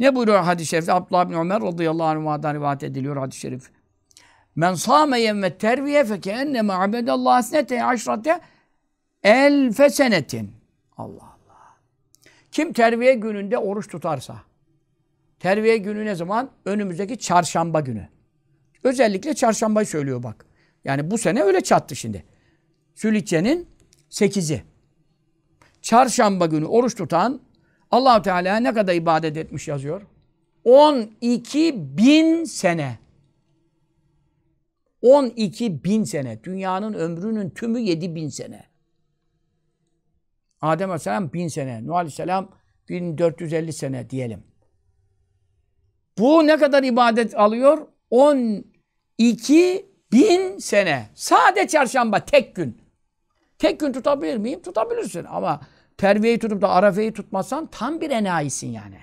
Ne buyuruyor hadis-i şerifte? Abdullah bin Ömer radıyallahu anh'dan rivayet ediliyor hadis-i şerif. Men sâme yevme terviye fekeenneme abedallâh esnete aşrate el fesenetin. Allah Allah. Kim terviye gününde oruç tutarsa. Terviye günü ne zaman? Önümüzdeki çarşamba günü. Özellikle çarşambayı söylüyor bak. Yani bu sene öyle çattı şimdi. Zülhicce'nin sekizi. Çarşamba günü oruç tutan allah Teala ne kadar ibadet etmiş yazıyor? 12 bin sene. 12 bin sene. Dünyanın ömrünün tümü 7 bin sene. Adem Aleyhisselam bin sene. Nuh Aleyhisselam 1450 sene diyelim. Bu ne kadar ibadet alıyor? 12 bin sene. Sade çarşamba tek gün. Tek gün tutabilir miyim? Tutabilirsin ama terviyeyi tutup da arafeyi tutmazsan tam bir enayisin yani.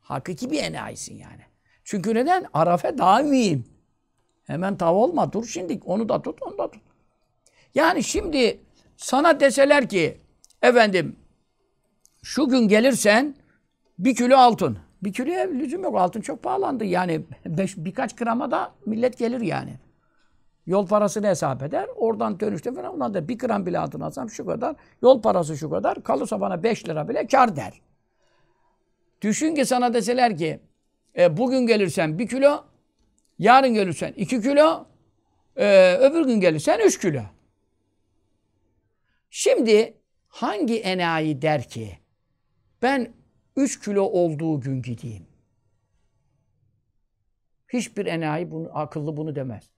Hakiki bir enayisin yani. Çünkü neden? Arafe daha mühim. Hemen tav olma dur şimdi onu da tut onu da tut. Yani şimdi sana deseler ki efendim şu gün gelirsen bir kilo altın. Bir kilo lüzum yok altın çok pahalandı yani beş, birkaç grama da millet gelir yani. Yol parasını hesap eder. Oradan dönüşte falan ulan da bir gram bile altın alsam şu kadar. Yol parası şu kadar. Kalırsa bana beş lira bile kar der. Düşün ki sana deseler ki e, bugün gelirsen bir kilo, yarın gelirsen iki kilo, e, öbür gün gelirsen üç kilo. Şimdi hangi enayi der ki ben üç kilo olduğu gün gideyim? Hiçbir enayi bunu, akıllı bunu demez.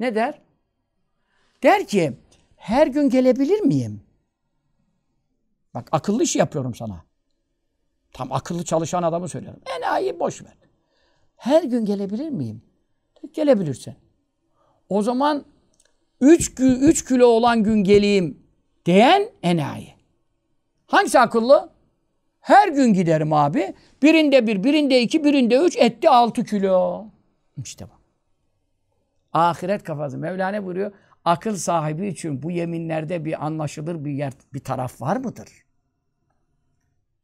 Ne der? Der ki her gün gelebilir miyim? Bak akıllı iş yapıyorum sana. Tam akıllı çalışan adamı söylüyorum. Enayi boş ver. Her gün gelebilir miyim? Gelebilirsin. O zaman 3 üç kilo olan gün geleyim diyen enayi. Hangisi akıllı? Her gün giderim abi. Birinde bir, birinde iki, birinde üç, etti altı kilo. İşte bak. Ahiret kafası. Mevlana buyuruyor. Akıl sahibi için bu yeminlerde bir anlaşılır bir yer, bir taraf var mıdır?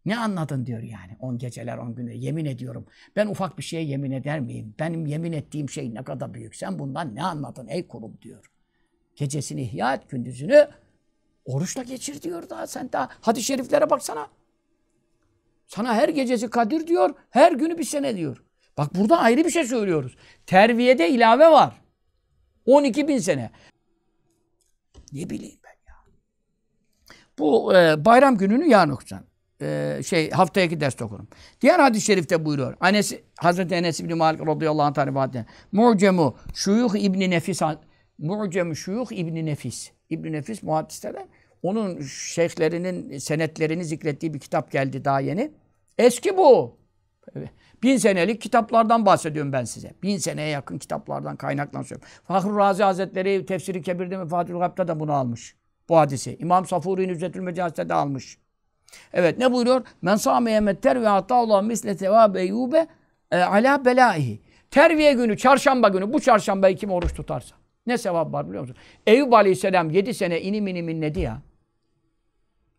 Ne anladın diyor yani. On geceler on günler yemin ediyorum. Ben ufak bir şeye yemin eder miyim? Benim yemin ettiğim şey ne kadar büyük. Sen bundan ne anladın ey kulum diyor. Gecesini ihya et, gündüzünü oruçla geçir diyor daha. Sen daha hadis şeriflere baksana. Sana her gecesi Kadir diyor, her günü bir sene diyor. Bak burada ayrı bir şey söylüyoruz. Terviyede ilave var. 12 bin sene. Ne bileyim ben ya. Bu e, bayram gününü ya noksan. E, şey haftaki ders okurum. Diğer hadis-i şerifte buyuruyor. Anes, Hazreti Enes İbni Malik radıyallahu anh tarifatinden. Mu'cemu şuyuh İbni Nefis Mu'cemu şuyuh İbni Nefis. İbni Nefis muhaddislerden. Onun şeyhlerinin senetlerini zikrettiği bir kitap geldi daha yeni. Eski bu. Bin senelik kitaplardan bahsediyorum ben size. Bin seneye yakın kitaplardan kaynaklan söylüyorum. Fahru Razi Hazretleri Tefsiri Kebir'de mi Fatihül Gap'ta da bunu almış. Bu hadisi. İmam Safuri Nüzzetül Mecaz'da de almış. Evet ne buyuruyor? Men yemet metter ve hatâullah misle tevâbe eyyûbe e, alâ belâihi. Terviye günü, çarşamba günü, bu çarşambayı kim oruç tutarsa. Ne sevap var biliyor musun? Eyüp Aleyhisselam 7 sene inim inim inledi ya.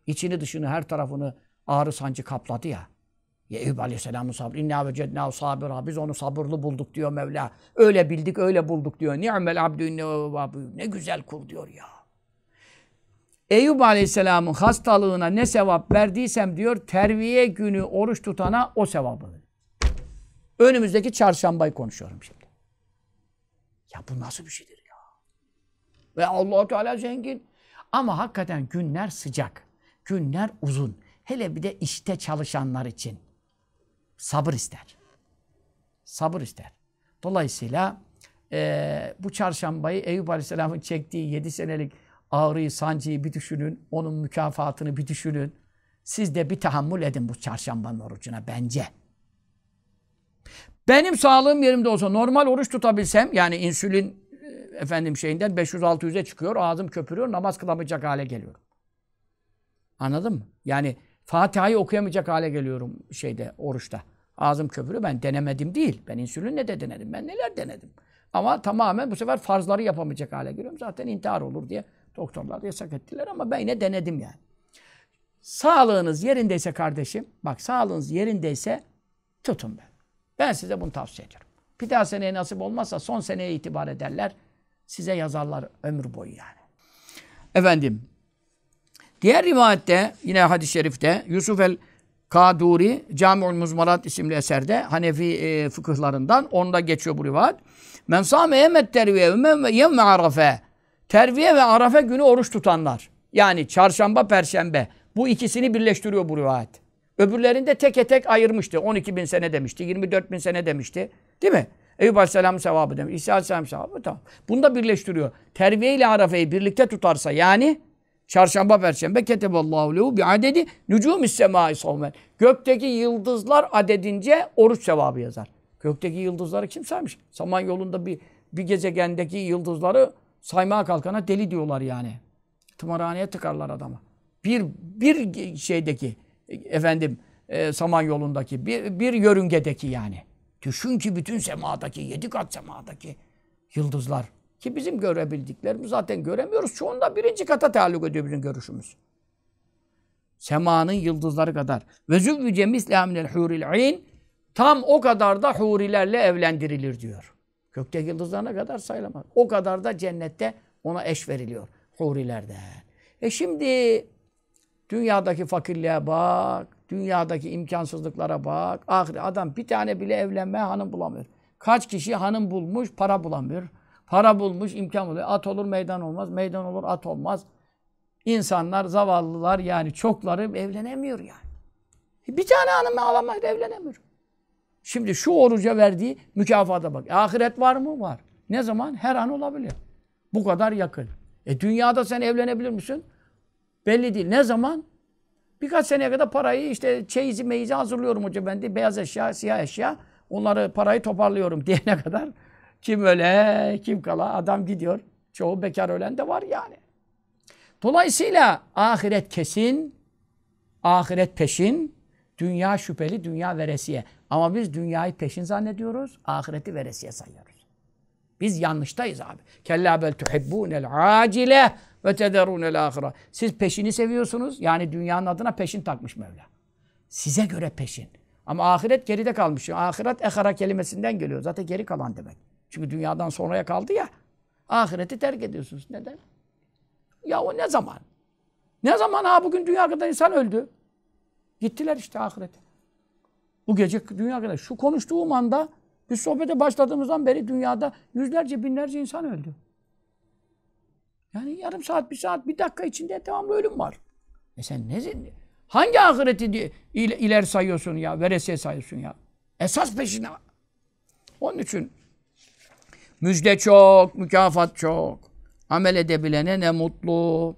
İçini dışını her tarafını ağrı sancı kapladı ya. Ya Eyüp Aleyhisselam'ın sabrı. İnna vecedna sabira. Biz onu sabırlı bulduk diyor Mevla. Öyle bildik, öyle bulduk diyor. Ni'mel abdü inne Ne güzel kul diyor ya. Eyüp Aleyhisselam'ın hastalığına ne sevap verdiysem diyor, terviye günü oruç tutana o sevabı verir. Önümüzdeki çarşambayı konuşuyorum şimdi. Ya bu nasıl bir şeydir ya? Ve allah Teala zengin. Ama hakikaten günler sıcak. Günler uzun. Hele bir de işte çalışanlar için sabır ister. Sabır ister. Dolayısıyla e, bu çarşambayı Eyüp Aleyhisselam'ın çektiği 7 senelik ağrıyı, sancıyı bir düşünün. Onun mükafatını bir düşünün. Siz de bir tahammül edin bu çarşambanın orucuna bence. Benim sağlığım yerimde olsa normal oruç tutabilsem yani insülin e, efendim şeyinden 500-600'e çıkıyor. Ağzım köpürüyor. Namaz kılamayacak hale geliyorum. Anladın mı? Yani Fatiha'yı okuyamayacak hale geliyorum şeyde oruçta. Ağzım köpürü ben denemedim değil. Ben insülinle de denedim. Ben neler denedim. Ama tamamen bu sefer farzları yapamayacak hale geliyorum. Zaten intihar olur diye doktorlar da yasak ettiler ama ben yine denedim yani. Sağlığınız yerindeyse kardeşim, bak sağlığınız yerindeyse tutun ben. Ben size bunu tavsiye ediyorum. Bir daha seneye nasip olmazsa son seneye itibar ederler. Size yazarlar ömür boyu yani. Efendim Diğer rivayette yine hadis-i şerifte Yusuf el Kaduri Camiul Muzmarat isimli eserde Hanefi e, fıkıhlarından onda geçiyor bu rivayet. Men sâme yemet terviye yevme arafe. Terviye ve arafe günü oruç tutanlar. Yani çarşamba, perşembe. Bu ikisini birleştiriyor bu rivayet. Öbürlerinde teke tek ayırmıştı. 12 bin sene demişti, 24 bin sene demişti. Değil mi? Eyüp Aleyhisselam sevabı demiş. İsa Aleyhisselam sevabı tamam. Bunu da birleştiriyor. Terviye ile arafeyi birlikte tutarsa yani Çarşamba, perşembe keteballahu lehu bi adedi nücumis semai savmen. Gökteki yıldızlar adedince oruç cevabı yazar. Gökteki yıldızları kim saymış? Samanyolunda bir bir gezegendeki yıldızları saymaya kalkana deli diyorlar yani. Tımarhaneye tıkarlar adama. Bir bir şeydeki efendim e, Samanyolu'ndaki bir, bir yörüngedeki yani. Düşün ki bütün semadaki, yedi kat semadaki yıldızlar ki bizim görebildiklerimiz zaten göremiyoruz. Çoğunda birinci kata taalluk ediyor bizim görüşümüz. Semanın yıldızları kadar. Ve züvvüce mislamnel huril in tam o kadar da hurilerle evlendirilir diyor. Gökte yıldızlarına kadar sayılamaz. O kadar da cennette ona eş veriliyor. Hurilerde. E şimdi dünyadaki fakirliğe bak. Dünyadaki imkansızlıklara bak. Ahir adam bir tane bile evlenme hanım bulamıyor. Kaç kişi hanım bulmuş para bulamıyor. Para bulmuş, imkan buluyor. At olur meydan olmaz, meydan olur at olmaz. İnsanlar, zavallılar yani çokları evlenemiyor yani. E, bir tane hanım alamak evlenemiyor. Şimdi şu oruca verdiği mükafata bak. E, ahiret var mı? Var. Ne zaman? Her an olabilir. Bu kadar yakın. E dünyada sen evlenebilir misin? Belli değil. Ne zaman? Birkaç seneye kadar parayı işte çeyizi meyizi hazırlıyorum hoca ben de. Beyaz eşya, siyah eşya. Onları parayı toparlıyorum diyene kadar kim öle, kim kala adam gidiyor. Çoğu bekar ölen de var yani. Dolayısıyla ahiret kesin, ahiret peşin, dünya şüpheli, dünya veresiye. Ama biz dünyayı peşin zannediyoruz, ahireti veresiye sayıyoruz. Biz yanlıştayız abi. Kella bel tuhibbunel acile ve tederunel ahire. Siz peşini seviyorsunuz. Yani dünyanın adına peşin takmış Mevla. Size göre peşin. Ama ahiret geride kalmış. Ahiret ehara kelimesinden geliyor. Zaten geri kalan demek. Çünkü dünyadan sonraya kaldı ya. Ahireti terk ediyorsunuz. Neden? Ya o ne zaman? Ne zaman ha bugün dünya kadar insan öldü. Gittiler işte ahirete. Bu gece dünya kadar. Şu konuştuğum anda biz sohbete başladığımızdan beri dünyada yüzlerce binlerce insan öldü. Yani yarım saat, bir saat, bir dakika içinde devamlı ölüm var. E sen ne Hangi ahireti diye, iler sayıyorsun ya, veresiye sayıyorsun ya? Esas peşine. Onun için Müjde çok, mükafat çok. Amel edebilene ne mutlu.